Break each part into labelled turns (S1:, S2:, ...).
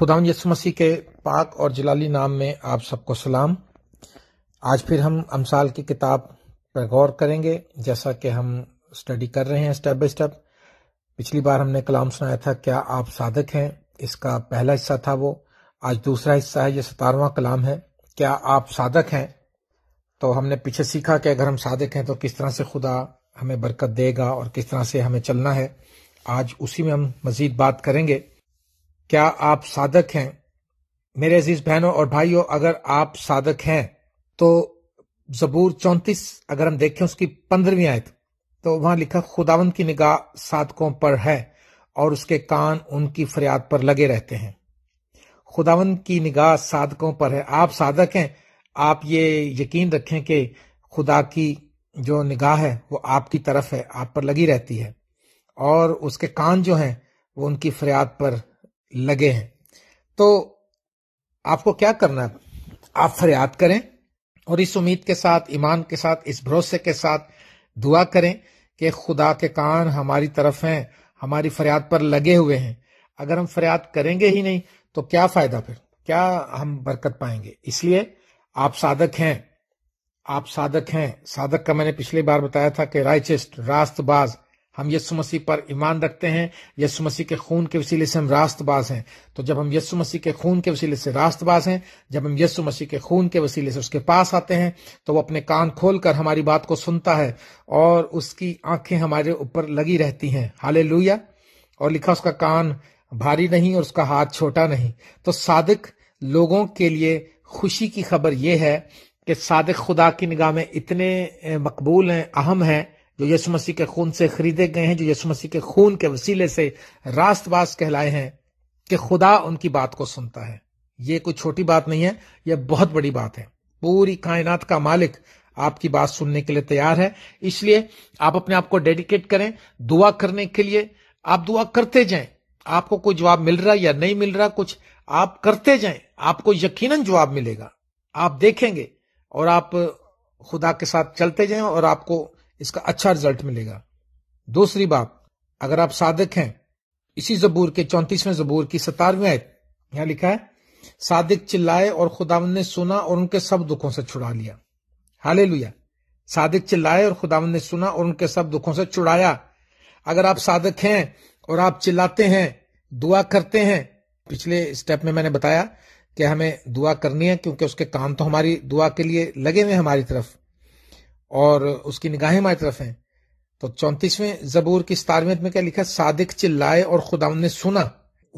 S1: खुदा यसु मसीह के पाक और जलाली नाम में आप सबको सलाम आज फिर हम अमसाल की किताब पर गौर करेंगे जैसा कि हम स्टडी कर रहे हैं स्टेप बाय स्टेप पिछली बार हमने कलाम सुनाया था क्या आप साधक हैं इसका पहला हिस्सा था वो आज दूसरा हिस्सा है ये सतारवा कलाम है क्या आप साधक हैं तो हमने पीछे सीखा कि अगर हम साधक हैं तो किस तरह से खुदा हमें बरकत देगा और किस तरह से हमें चलना है आज उसी में हम मजीद बात करेंगे क्या आप साधक हैं मेरे अजीज बहनों और भाइयों अगर आप साधक हैं तो जबूर चौंतीस अगर हम देखें उसकी पंद्रहवीं आयत तो वहां लिखा खुदावंत की निगाह साधकों पर है और उसके कान उनकी फरियाद पर लगे रहते हैं खुदावन की निगाह साधकों पर है आप साधक हैं आप ये यकीन रखें कि खुदा की जो निगाह है वो आपकी तरफ है आप पर लगी रहती है और उसके कान जो हैं वो उनकी फरियाद पर लगे हैं तो आपको क्या करना है आप फरियाद करें और इस उम्मीद के साथ ईमान के साथ इस भरोसे के साथ दुआ करें कि खुदा के कान हमारी तरफ हैं हमारी फरियाद पर लगे हुए हैं अगर हम फरियाद करेंगे ही नहीं तो क्या फ़ायदा फिर क्या हम बरकत पाएंगे इसलिए आप साधक हैं आप साधक हैं साधक का मैंने पिछली बार बताया था कि राइचेस्ट रास्तबाज़ हम यस्सु मसीह पर ईमान रखते हैं यस्सु मसीह के खून के वसीले से हम रास्तबाज हैं तो जब हम यस्सु मसीह के खून के वसीले से रास्तबाज हैं जब हम यस्सु मसीह के खून के वसीले से उसके पास आते हैं तो वो अपने कान खोल कर हमारी बात को सुनता है और उसकी आंखें हमारे ऊपर लगी रहती हैं हाले और लिखा उसका कान भारी नहीं और उसका हाथ छोटा नहीं तो सादक लोगों के लिए खुशी की खबर यह है कि सादक खुदा की निगाह में इतने मकबूल हैं अहम हैं जो यीशु मसीह के खून से खरीदे गए हैं जो यीशु मसीह के खून के वसीले से रास्तवास कहलाए हैं कि खुदा उनकी बात को सुनता है ये कोई छोटी बात नहीं है यह बहुत बड़ी बात है पूरी कायनात का मालिक आपकी बात सुनने के लिए तैयार है इसलिए आप अपने आप को डेडिकेट करें दुआ करने के लिए आप दुआ करते जाएं आपको कोई जवाब मिल रहा या नहीं मिल रहा कुछ आप करते जाएं आपको यकीनन जवाब मिलेगा आप देखेंगे और आप खुदा के साथ चलते जाएं और आपको इसका अच्छा रिजल्ट मिलेगा दूसरी बात अगर आप सादक हैं इसी जबूर के चौंतीसवें जबूर की सतारवी आयत यहां लिखा है सादिक चिल्लाए और खुदावन ने सुना और उनके सब दुखों से छुड़ा लिया हाले लुया सादिक चिल्लाए और खुदावन ने सुना और उनके सब दुखों से छुड़ाया अगर आप सादक हैं और आप चिल्लाते हैं दुआ करते हैं पिछले स्टेप में मैंने बताया कि हमें दुआ करनी है क्योंकि उसके काम तो हमारी दुआ के लिए लगे हुए हमारी तरफ और उसकी निगाहें हमारी तरफ हैं तो चौंतीसवें जबूर की सतारवें में क्या लिखा सादिक चिल्लाए और खुदा ने सुना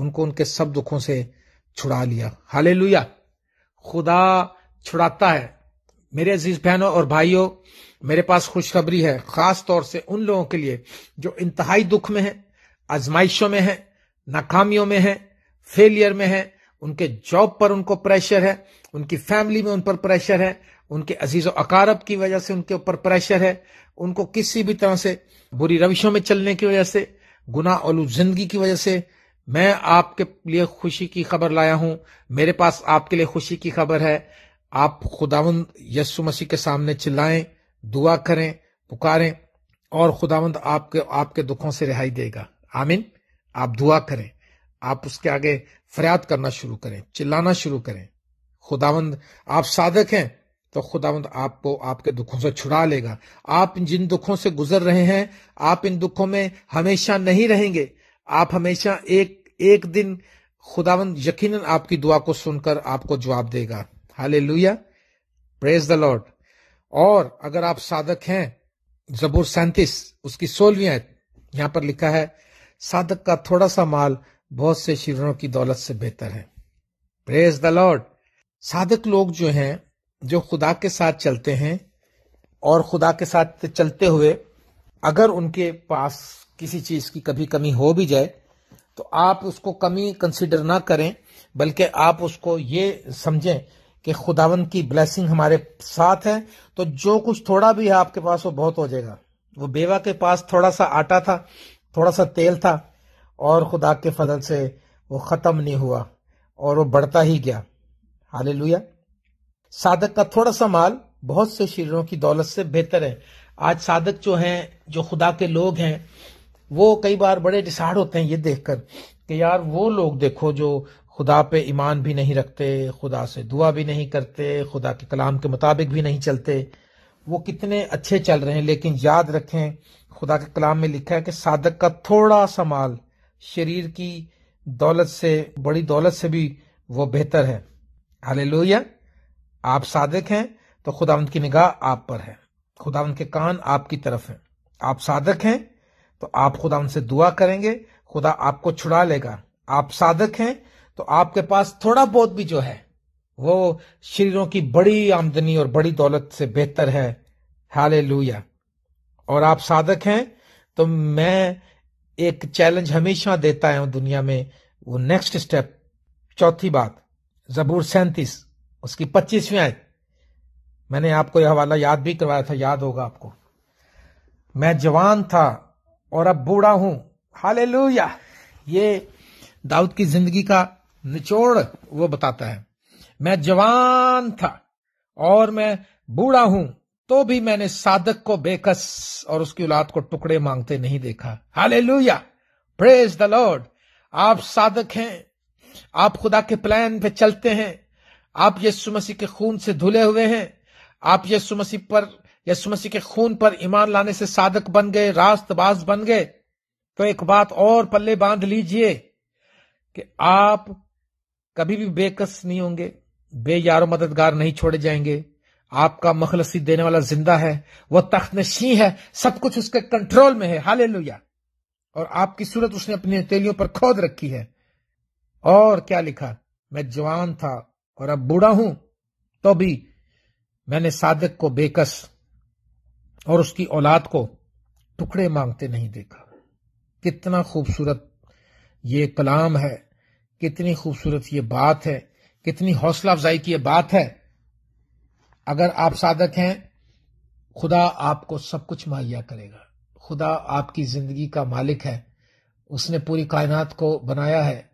S1: उनको उनके सब दुखों से छुड़ा लिया हाले खुदा छुड़ाता है मेरे अजीज बहनों और भाइयों मेरे पास खुशखबरी है खास तौर से उन लोगों के लिए जो इंतहाई दुख में है आजमाइशों में है नाकामियों में है फेलियर में है उनके जॉब पर उनको प्रेशर है उनकी फैमिली में उन पर प्रेशर है उनके अजीज अकारब की वजह से उनके ऊपर प्रेशर है उनको किसी भी तरह से बुरी रविशों में चलने की वजह से गुना और जिंदगी की वजह से मैं आपके लिए खुशी की खबर लाया हूं मेरे पास आपके लिए खुशी की खबर है आप खुदावंद यस्सु मसीह के सामने चिल्लाएं दुआ करें पुकारें और खुदावंद आपके आपके दुखों से रिहाई देगा आमीन आप दुआ करें आप उसके आगे फरियाद करना शुरू करें चिल्लाना शुरू करें खुदावंद आप साधक हैं तो खुदावंद आपको आपके दुखों से छुड़ा लेगा आप जिन दुखों से गुजर रहे हैं आप इन दुखों में हमेशा नहीं रहेंगे आप हमेशा एक एक दिन खुदावंद यकीनन आपकी दुआ को सुनकर आपको जवाब देगा हाले लुया प्रेज द लॉर्ड और अगर आप साधक हैं जबूर सैंतीस उसकी सोलवियां यहां पर लिखा है साधक का थोड़ा सा माल बहुत से शिविरों की दौलत से बेहतर है प्रेज द लॉर्ड साधक लोग जो हैं जो खुदा के साथ चलते हैं और खुदा के साथ चलते हुए अगर उनके पास किसी चीज़ की कभी कमी हो भी जाए तो आप उसको कमी कंसिडर ना करें बल्कि आप उसको ये समझें कि खुदावन की ब्लेसिंग हमारे साथ है तो जो कुछ थोड़ा भी है आपके पास वो बहुत हो जाएगा वो बेवा के पास थोड़ा सा आटा था थोड़ा सा तेल था और खुदा के फजल से वो ख़त्म नहीं हुआ और वो बढ़ता ही गया हाल साधक का थोड़ा सा माल बहुत से शरीरों की दौलत से बेहतर है आज साधक जो हैं जो खुदा के लोग हैं वो कई बार बड़े डिसाइड होते हैं ये देखकर कि यार वो लोग देखो जो खुदा पे ईमान भी नहीं रखते खुदा से दुआ भी नहीं करते खुदा के कलाम के मुताबिक भी नहीं चलते वो कितने अच्छे चल रहे हैं लेकिन याद रखें खुदा के कलाम में लिखा है कि साधक का थोड़ा सा माल शरीर की दौलत से बड़ी दौलत से भी वो बेहतर है हाल आप सादक हैं तो खुदावंत की निगाह आप पर है खुदावंत के कान आपकी तरफ हैं आप सादक हैं तो आप खुदावंत से दुआ करेंगे खुदा आपको छुड़ा लेगा आप सादक हैं तो आपके पास थोड़ा बहुत भी जो है वो शरीरों की बड़ी आमदनी और बड़ी दौलत से बेहतर है हाले और आप साधक हैं तो मैं एक चैलेंज हमेशा देता हूं दुनिया में वो नेक्स्ट स्टेप चौथी बात जबूर सैंतीस उसकी पच्चीसवीं आयत मैंने आपको यह हवाला याद भी करवाया था याद होगा आपको मैं जवान था और अब बूढ़ा हूं हाले ये दाऊद की जिंदगी का निचोड़ वो बताता है मैं जवान था और मैं बूढ़ा हूं तो भी मैंने साधक को बेकस और उसकी औलाद को टुकड़े मांगते नहीं देखा हाले लुया प्रेज द लॉर्ड आप साधक हैं आप खुदा के प्लान पे चलते हैं आप यीशु मसीह के खून से धुले हुए हैं आप यीशु मसीह पर यीशु मसीह के खून पर ईमान लाने से साधक बन गए रास्तबाज बन गए तो एक बात और पल्ले बांध लीजिए कि आप कभी भी बेकस नहीं होंगे बे यारो मददगार नहीं छोड़े जाएंगे आपका मखलसी देने वाला जिंदा है वह तख्त नशी है सब कुछ उसके कंट्रोल में है हाले और आपकी सूरत उसने अपनी हथेलियों पर खोद रखी है और क्या लिखा मैं जवान था और अब बूढ़ा हूं तो भी मैंने सादक को बेकस और उसकी औलाद को टुकड़े मांगते नहीं देखा कितना खूबसूरत ये कलाम है कितनी खूबसूरत ये बात है कितनी हौसला अफजाई की ये बात है अगर आप सादक हैं खुदा आपको सब कुछ मुहैया करेगा खुदा आपकी जिंदगी का मालिक है उसने पूरी कायनात को बनाया है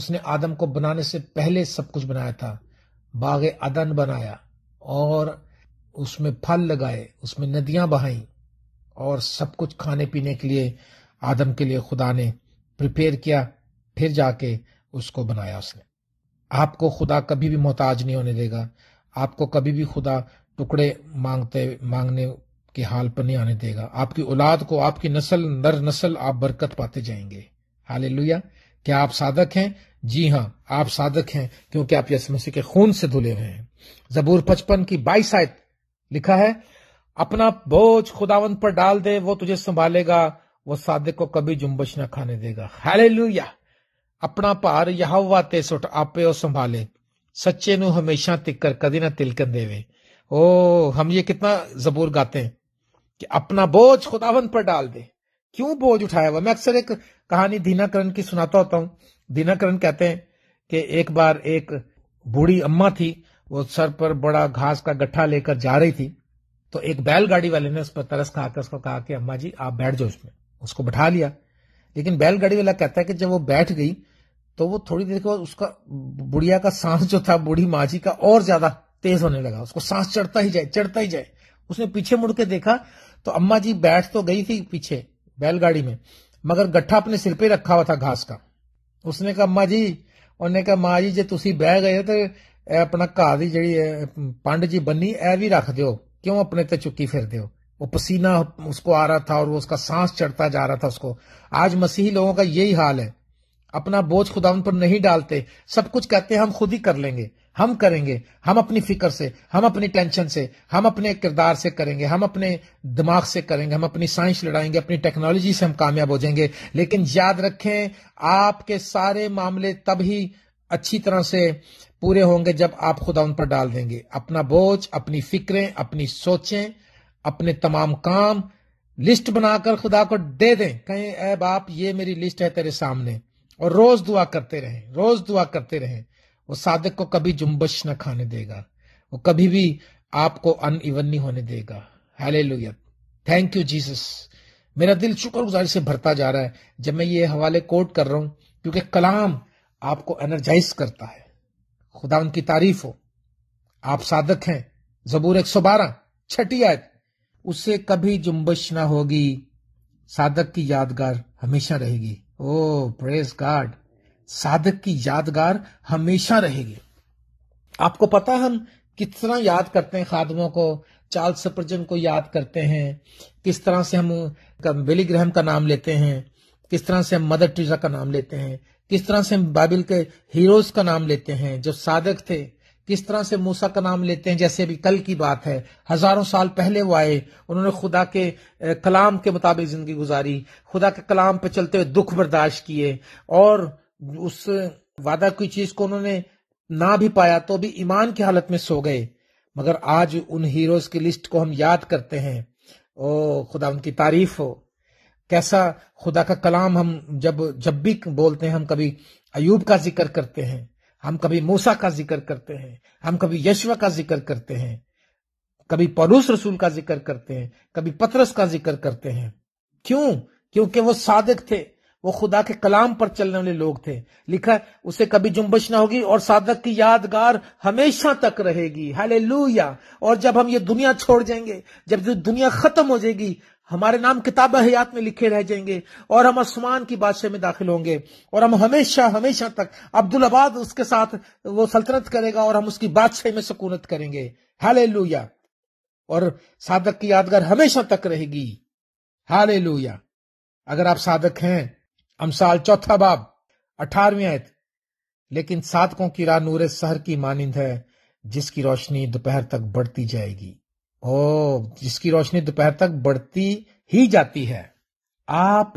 S1: उसने आदम को बनाने से पहले सब कुछ बनाया था बाग अदन बनाया और उसमें फल लगाए उसमें नदियां बहाई और सब कुछ खाने पीने के लिए आदम के लिए खुदा ने प्रिपेयर किया फिर जाके उसको बनाया उसने आपको खुदा कभी भी मोहताज नहीं होने देगा आपको कभी भी खुदा टुकड़े मांगते मांगने के हाल पर नहीं आने देगा आपकी औलाद को आपकी नस्ल नर नस्ल आप बरकत पाते जाएंगे हाल क्या आप साधक हैं जी हाँ आप साधक हैं क्योंकि आप यस मसीह के खून से धुले हुए हैं जबूर पचपन की बाईस आयत लिखा है अपना बोझ खुदावन पर डाल दे वो तुझे संभालेगा वो साधक को कभी जुम्बश न खाने देगा हाले अपना भार यहा ते सुट आपे और संभाले सच्चे नु हमेशा तिकर कदी ना तिलकन देवे ओ हम ये कितना जबूर गाते हैं कि अपना बोझ खुदावन पर डाल दे क्यों बोझ उठाया हुआ मैं अक्सर एक कहानी धीनाकरण की सुनाता होता हूं दिनाकरण कहते हैं कि एक बार एक बूढ़ी अम्मा थी वो सर पर बड़ा घास का गट्ठा लेकर जा रही थी तो एक बैलगाड़ी वाले ने उस पर तरस खाकर उसको कहा कि अम्मा जी आप बैठ जाओ उसमें उसको बैठा लिया लेकिन बैलगाड़ी वाला कहता है कि जब वो बैठ गई तो वो थोड़ी देर के बाद उसका बुढ़िया का सांस जो था बूढ़ी माँ जी का और ज्यादा तेज होने लगा उसको सांस चढ़ता ही जाए चढ़ता ही जाए उसने पीछे मुड़ के देखा तो अम्मा जी बैठ तो गई थी पीछे बैलगाड़ी में मगर गट्ठा अपने सिर पे रखा हुआ था घास का उसने कहा अम्मा जी उन्हें कहा मा जी जो तुम बह गए तो अपना घर की जी पंड जी बनी ए भी रख दो क्यों अपने ते चुकी फिर दो वो पसीना उसको आ रहा था और वो उसका सांस चढ़ता जा रहा था उसको आज मसीही लोगों का यही हाल है अपना बोझ उन पर नहीं डालते सब कुछ कहते हैं हम खुद ही कर लेंगे हम करेंगे हम अपनी फिक्र से हम अपनी टेंशन से हम अपने किरदार से करेंगे हम अपने दिमाग से करेंगे हम अपनी साइंस लड़ाएंगे अपनी टेक्नोलॉजी से हम कामयाब हो जाएंगे लेकिन याद रखें आपके सारे मामले तब ही अच्छी तरह से पूरे होंगे जब आप खुदा उन पर डाल देंगे अपना बोझ अपनी फिक्रें अपनी सोचें अपने तमाम काम लिस्ट बनाकर खुदा को दे दें कहें ऐ बाप ये मेरी लिस्ट है तेरे सामने और रोज दुआ करते रहें रोज दुआ करते रहें वो साधक को कभी जुम्बश न खाने देगा वो कभी भी आपको अन इवन नहीं होने देगा हेले थैंक यू जीसस मेरा दिल शुक्रगुजारी से भरता जा रहा है जब मैं ये हवाले कोट कर रहा हूं क्योंकि कलाम आपको एनर्जाइज करता है खुदा उनकी तारीफ हो आप साधक हैं जबूर एक सौ बारह छठी आयत उससे कभी जुम्बश ना होगी साधक की यादगार हमेशा रहेगी ओ प्रेस गार्ड साधक की यादगार हमेशा रहेगी आपको पता हम किस तरह याद करते हैं खादमों को चार्ल सप्रजन को याद करते हैं किस तरह से हम बिली का नाम लेते हैं किस तरह से हम मदर टीजा का नाम लेते हैं किस तरह से हम बाइबिल के हीरोज का नाम लेते हैं जो साधक थे किस तरह से मूसा का नाम लेते हैं जैसे अभी कल की बात है हजारों साल पहले वो आए उन्होंने खुदा के कलाम के मुताबिक जिंदगी गुजारी खुदा के कलाम पर चलते हुए दुख बर्दाश्त किए और उस वादा की चीज को उन्होंने ना भी पाया तो भी ईमान की हालत में सो गए मगर आज उन हीरोज की लिस्ट को हम याद करते हैं ओ खुदा उनकी तारीफ हो कैसा खुदा का कलाम हम जब जब भी बोलते हैं हम कभी अयूब का जिक्र करते हैं हम कभी मूसा का जिक्र करते हैं हम कभी यशवा का जिक्र करते हैं कभी परूस रसूल का जिक्र करते हैं कभी पतरस का जिक्र करते हैं क्यों क्योंकि वो सादक थे वो खुदा के कलाम पर चलने वाले लोग थे लिखा उसे कभी जुम्बश ना होगी और साधक की यादगार हमेशा तक रहेगी हाले और जब हम ये दुनिया छोड़ जाएंगे जब दुनिया खत्म हो जाएगी हमारे नाम किताब हयात में लिखे रह जाएंगे और हम आसमान की बादशाह में दाखिल होंगे और हम हमेशा हमेशा तक अब्दुल आबाद उसके साथ वो सल्तनत करेगा और हम उसकी बादशाह में सुकूनत करेंगे हाले और साधक की यादगार हमेशा तक रहेगी हाले अगर आप साधक हैं अमसाल चौथा बाब अठारवी आयत लेकिन साधकों की राह नूर सहर की मानिंद है जिसकी रोशनी दोपहर तक बढ़ती जाएगी ओ जिसकी रोशनी दोपहर तक बढ़ती ही जाती है आप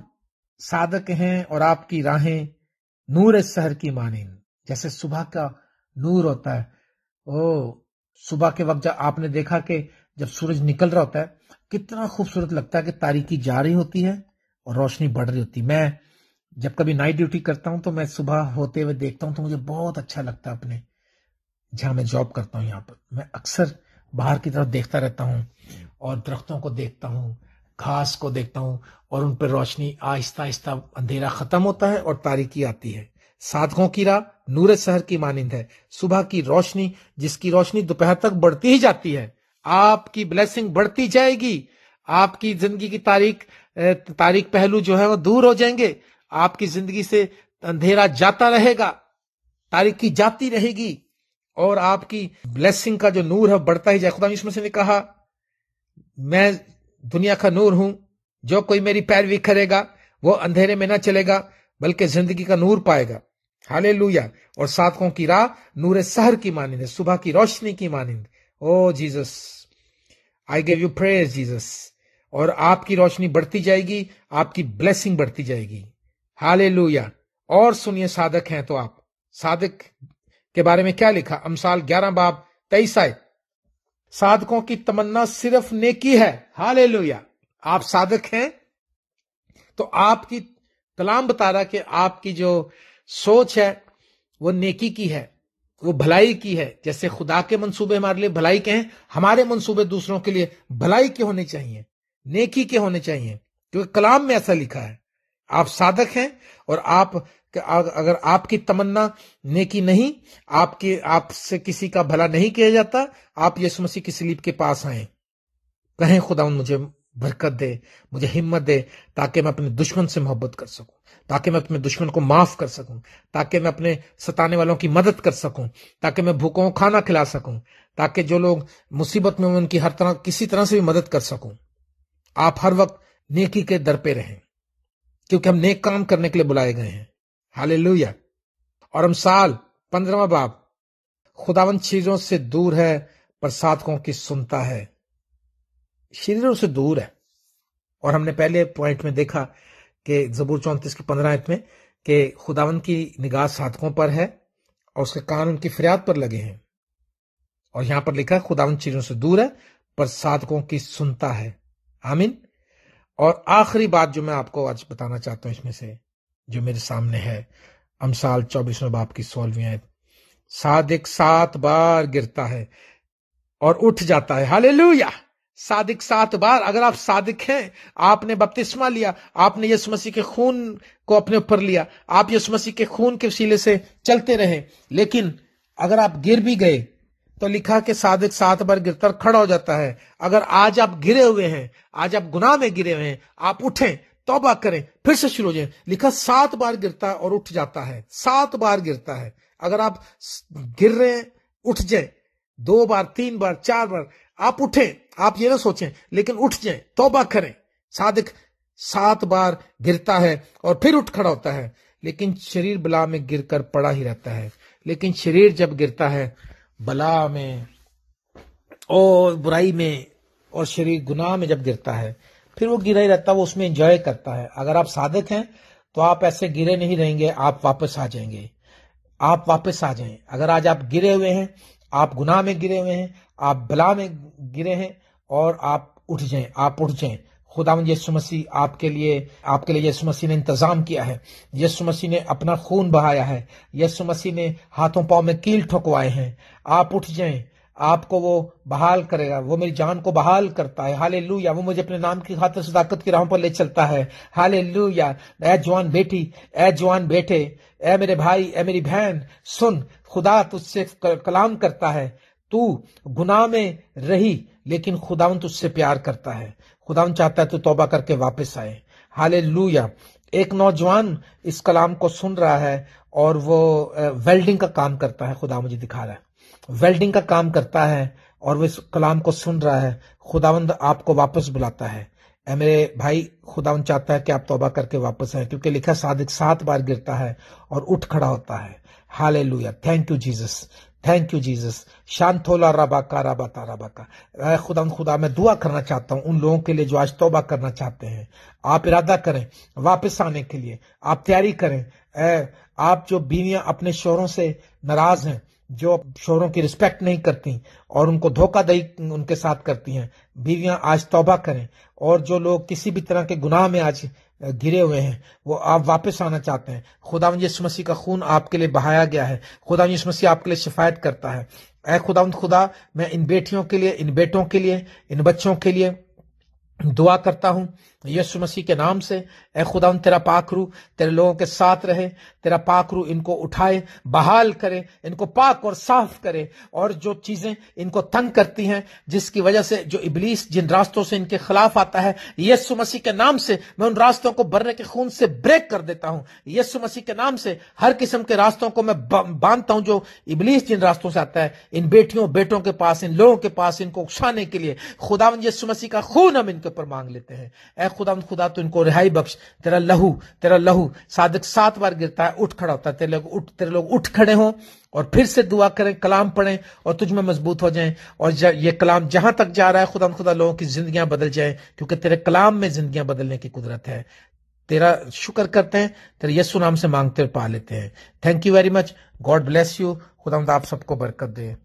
S1: साधक हैं और आपकी राहें नूर शहर की मानिन जैसे सुबह का नूर होता है ओ सुबह के वक्त जब आपने देखा कि जब सूरज निकल रहा होता है कितना खूबसूरत लगता है कि तारीकी जा रही होती है और रोशनी बढ़ रही होती है मैं जब कभी नाइट ड्यूटी करता हूं तो मैं सुबह होते हुए देखता हूं तो मुझे बहुत अच्छा लगता है अपने जहां मैं जॉब करता हूं यहाँ पर मैं अक्सर बाहर की तरफ देखता रहता हूँ और दरख्तों को देखता हूँ घास को देखता हूँ और उन पर रोशनी आहिस्ता आहिस्ता अंधेरा ख़त्म होता है और तारीकी आती है साधकों की राह नूर शहर की मानिंद है सुबह की रोशनी जिसकी रोशनी दोपहर तक बढ़ती ही जाती है आपकी ब्लेसिंग बढ़ती जाएगी आपकी जिंदगी की तारीख तारीख पहलू जो है वो दूर हो जाएंगे आपकी जिंदगी से अंधेरा जाता रहेगा तारीखी जाती रहेगी और आपकी ब्लेसिंग का जो नूर है बढ़ता ही जाए खुदा यीशु मसीह ने कहा मैं दुनिया का नूर हूं जो कोई मेरी पैरवी करेगा वो अंधेरे में ना चलेगा बल्कि जिंदगी का नूर पाएगा हाले और सातकों की राह नूर शहर की मानिंद है सुबह की रोशनी की मानिंद ओ Jesus I gave you pray Jesus और आपकी रोशनी बढ़ती जाएगी आपकी ब्लेसिंग बढ़ती जाएगी हाले और सुनिए साधक हैं तो आप साधक के बारे में क्या लिखा अमसाल ग्यारह बाब तेईस आय साधकों की तमन्ना सिर्फ नेकी है हाले आप साधक हैं तो आपकी कलाम बता रहा कि आपकी जो सोच है वो नेकी की है वो भलाई की है जैसे खुदा के मंसूबे हमारे लिए भलाई के हैं हमारे मंसूबे दूसरों के लिए भलाई के होने चाहिए नेकी के होने चाहिए क्योंकि कलाम में ऐसा लिखा है आप साधक हैं और आप कि अगर आपकी तमन्ना नेकी नहीं आपके आपसे किसी का भला नहीं किया जाता आप यीशु मसीह की स्लीप के पास आए कहें खुदा मुझे बरकत दे मुझे हिम्मत दे ताकि मैं अपने दुश्मन से मोहब्बत कर सकूं ताकि मैं अपने दुश्मन को माफ कर सकूं ताकि मैं अपने सताने वालों की मदद कर सकूं ताकि मैं भूखों खाना खिला सकूं ताकि जो लोग मुसीबत में उनकी हर तरह किसी तरह से भी मदद कर सकूं आप हर वक्त नेकी के दर पे रहें क्योंकि हम नेक काम करने के लिए बुलाए गए हैं हालेलुया और हम साल पंद्रवा बाप खुदावन चीजों से दूर है पर साधकों की सुनता है शरीरों से दूर है और हमने पहले पॉइंट में देखा कि जबूर चौंतीस की पंद्रह में कि खुदावन की निगाह साधकों पर है और उसके कान उनकी फरियाद पर लगे हैं और यहां पर लिखा है खुदावन चीजों से दूर है पर साधकों की सुनता है आमीन और आखिरी बात जो मैं आपको आज बताना चाहता हूं इसमें से जो मेरे सामने है अमसाल चौबीसवें बाप की सोलहवीं सादिक सात बार गिरता है और उठ जाता है हाले सादिक सात बार अगर आप सादिक हैं आपने बपतिस्मा लिया आपने यीशु मसीह के खून को अपने ऊपर लिया आप यीशु मसीह के खून के वसीले से चलते रहे लेकिन अगर आप गिर भी गए तो लिखा के सादिक सात बार गिरता खड़ा हो जाता है अगर आज आप गिरे हुए हैं आज आप गुनाह में गिरे हुए हैं आप उठें तोबा करें फिर से शुरू हो जाए लिखा सात बार गिरता है और उठ जाता है सात बार गिरता है अगर आप गिर रहे हैं उठ जाए दो बार तीन बार चार बार आप उठे आप ये ना सोचें लेकिन उठ जाए तोबा करें सादिक सात बार गिरता है और फिर उठ खड़ा होता है लेकिन शरीर बला में गिर कर पड़ा ही रहता है लेकिन शरीर जब गिरता है बला में और बुराई में और शरीर गुनाह में जब गिरता है फिर वो गिरा ही रहता है वो उसमें एंजॉय करता है अगर आप साधक हैं तो आप ऐसे गिरे नहीं रहेंगे आप वापस आ जाएंगे आप वापस आ जाएं अगर आज आप गिरे हुए हैं आप गुनाह में गिरे हुए हैं आप बला में गिरे हैं और आप उठ जाएं आप उठ जाएं खुदावन यसु मसीह आपके लिए आपके लिए यसु मसीह ने इंतजाम किया है यसु मसीह ने अपना खून बहाया है यसु मसीह ने हाथों पाओ में कील ठोकवाए हैं आप उठ जाएं आपको वो बहाल करेगा वो मेरी जान को बहाल करता है हाले वो मुझे अपने नाम की खातिर सदाकत की राहों पर ले चलता है हाले लूया ए जवान बेटी ए जवान बेटे ए मेरे भाई ऐ मेरी बहन सुन खुदा तुझसे कलाम करता है तू गुनाह में रही लेकिन खुदावन तुझसे प्यार करता है खुदावन चाहता है तू तौबा करके वापस आए हाले एक नौजवान इस कलाम को सुन रहा है और वो वेल्डिंग का काम करता है खुदा मुझे दिखा रहा है वेल्डिंग का काम करता है और वो इस कलाम को सुन रहा है खुदावंद आपको वापस बुलाता है ए मेरे भाई खुदावंद चाहता है कि आप तोबा करके वापस आए क्योंकि लिखा सादिक सात बार गिरता है और उठ खड़ा होता है hallelujah thank you Jesus thank you Jesus शांतोला रबा रबाता का खुदा खुदा मैं दुआ करना चाहता हूँ उन लोगों के लिए जो आज तोबा करना चाहते हैं आप इरादा करें वापस आने के लिए आप तैयारी करें ए, आप जो बीवियां अपने शोरों से नाराज हैं जो शोरों की रिस्पेक्ट नहीं करती और उनको दही उनके साथ करती हैं बीवियां आज तौबा करें और जो लोग किसी भी तरह के गुनाह में आज घिरे हुए हैं वो आप वापस आना चाहते हैं खुदा यीशु मसीह का खून आपके लिए बहाया गया है खुदा यीशु मसीह आपके लिए शिफायत करता है ए खुदा खुदा मैं इन बेटियों के लिए इन बेटों के लिए इन बच्चों के लिए दुआ करता हूँ यीशु मसीह के नाम से ए खुदा तेरा पाखरू तेरे लोगों के साथ रहे तेरा पाखरू इनको उठाए बहाल करे इनको पाक और साफ करे और जो चीज़ें इनको तंग करती हैं जिसकी वजह से जो इबलीस जिन रास्तों से इनके खिलाफ आता है यीशु मसीह के नाम से मैं उन रास्तों को बरने के खून से ब्रेक कर देता हूँ यीशु मसीह के नाम से हर किस्म के रास्तों को मैं बांधता हूँ जो इबलीस जिन रास्तों से आता है इन बेटियों बेटों के पास इन लोगों के पास इनको उकसाने के लिए खुदा यीशु मसीह का खून हम इनके के तो ऊपर मांग लेते हैं ए खुदा खुदा तो इनको रिहाई बख्श तेरा लहू तेरा लहू सादक सात बार गिरता है उठ खड़ा होता है तेरे लोग उठ तेरे लोग उठ खड़े हो और फिर से दुआ करें कलाम पढ़ें और तुझ में मजबूत हो जाएं और ये कलाम जहां तक जा रहा है खुदा खुदा लोगों की जिंदगियां बदल जाएं क्योंकि तेरे कलाम में जिंदगियां बदलने की कुदरत है तेरा शुक्र करते हैं तेरे यस्सु नाम से मांगते और पा लेते हैं thank you very much God bless you खुदा आप सबको बरकत दे